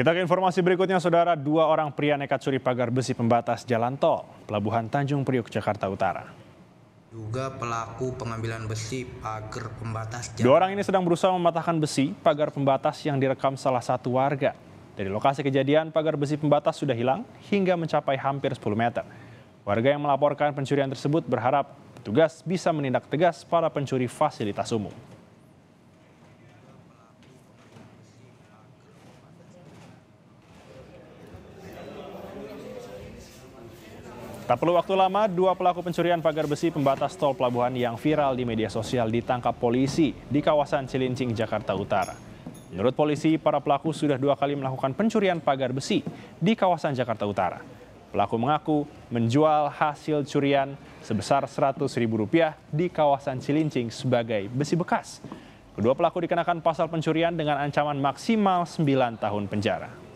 Kita ke informasi berikutnya, saudara. Dua orang pria nekat curi pagar besi pembatas jalan tol, Pelabuhan Tanjung Priok Jakarta Utara. Duga pelaku pengambilan besi pagar pembatas jalan. Dua orang ini sedang berusaha mematahkan besi pagar pembatas yang direkam salah satu warga. Dari lokasi kejadian, pagar besi pembatas sudah hilang hingga mencapai hampir 10 meter. Warga yang melaporkan pencurian tersebut berharap petugas bisa menindak tegas para pencuri fasilitas umum. Tak perlu waktu lama, dua pelaku pencurian pagar besi pembatas tol pelabuhan yang viral di media sosial ditangkap polisi di kawasan Cilincing, Jakarta Utara. Menurut polisi, para pelaku sudah dua kali melakukan pencurian pagar besi di kawasan Jakarta Utara. Pelaku mengaku menjual hasil curian sebesar Rp100.000 di kawasan Cilincing sebagai besi bekas. Kedua pelaku dikenakan pasal pencurian dengan ancaman maksimal 9 tahun penjara.